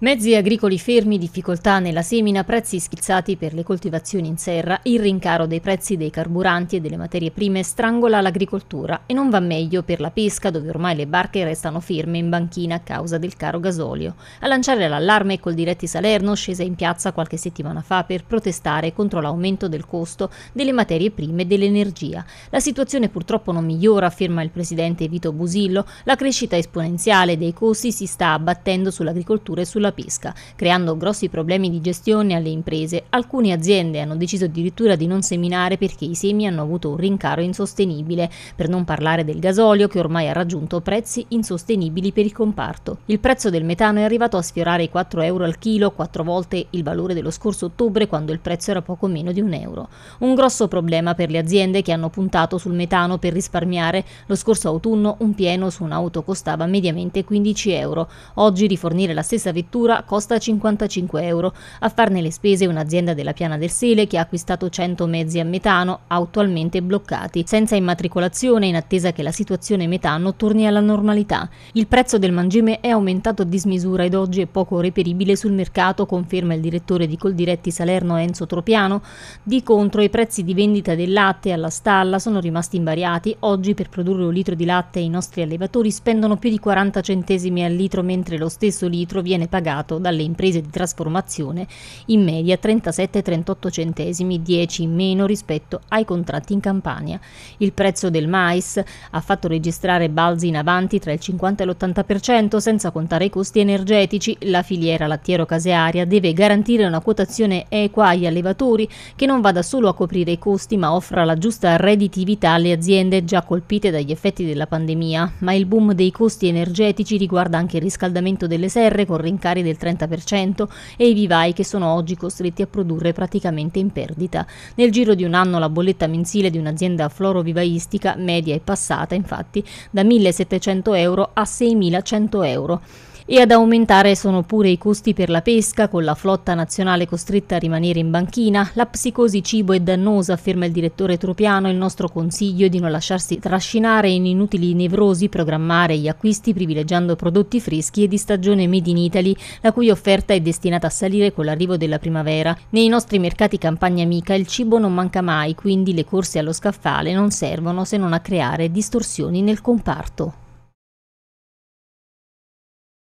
Mezzi agricoli fermi, difficoltà nella semina, prezzi schizzati per le coltivazioni in serra, il rincaro dei prezzi dei carburanti e delle materie prime strangola l'agricoltura e non va meglio per la pesca dove ormai le barche restano ferme in banchina a causa del caro gasolio. A lanciare l'allarme col diretti Salerno scesa in piazza qualche settimana fa per protestare contro l'aumento del costo delle materie prime e dell'energia. La situazione purtroppo non migliora, afferma il presidente Vito Busillo, la crescita esponenziale dei costi si sta abbattendo sull'agricoltura e sulla sulla pesca, creando grossi problemi di gestione alle imprese. Alcune aziende hanno deciso addirittura di non seminare perché i semi hanno avuto un rincaro insostenibile, per non parlare del gasolio che ormai ha raggiunto prezzi insostenibili per il comparto. Il prezzo del metano è arrivato a sfiorare i 4 euro al chilo, quattro volte il valore dello scorso ottobre quando il prezzo era poco meno di un euro. Un grosso problema per le aziende che hanno puntato sul metano per risparmiare. Lo scorso autunno un pieno su un'auto costava mediamente 15 euro. Oggi rifornire la stessa vettura struttura costa 55 euro. A farne le spese un'azienda della Piana del Sele che ha acquistato 100 mezzi a metano attualmente bloccati, senza immatricolazione in attesa che la situazione metano torni alla normalità. Il prezzo del mangime è aumentato a dismisura ed oggi è poco reperibile sul mercato, conferma il direttore di Coldiretti Salerno Enzo Tropiano. Di contro i prezzi di vendita del latte alla stalla sono rimasti invariati. Oggi per produrre un litro di latte i nostri allevatori spendono più di 40 centesimi al litro mentre lo stesso litro viene pagato pagato dalle imprese di trasformazione in media 37-38 centesimi, 10 in meno rispetto ai contratti in Campania. Il prezzo del mais ha fatto registrare balzi in avanti tra il 50 e l'80% senza contare i costi energetici. La filiera lattiero-casearia deve garantire una quotazione equa agli allevatori che non vada solo a coprire i costi ma offra la giusta redditività alle aziende già colpite dagli effetti della pandemia. Ma il boom dei costi energetici riguarda anche il riscaldamento delle serre con rincari salari del 30% e i vivai che sono oggi costretti a produrre praticamente in perdita. Nel giro di un anno la bolletta mensile di un'azienda florovivaistica media è passata infatti da 1.700 euro a 6.100 euro. E ad aumentare sono pure i costi per la pesca, con la flotta nazionale costretta a rimanere in banchina. La psicosi cibo è dannosa, afferma il direttore Tropiano. Il nostro consiglio è di non lasciarsi trascinare in inutili nevrosi, programmare gli acquisti privilegiando prodotti freschi e di stagione made in Italy, la cui offerta è destinata a salire con l'arrivo della primavera. Nei nostri mercati campagna amica il cibo non manca mai, quindi le corse allo scaffale non servono se non a creare distorsioni nel comparto.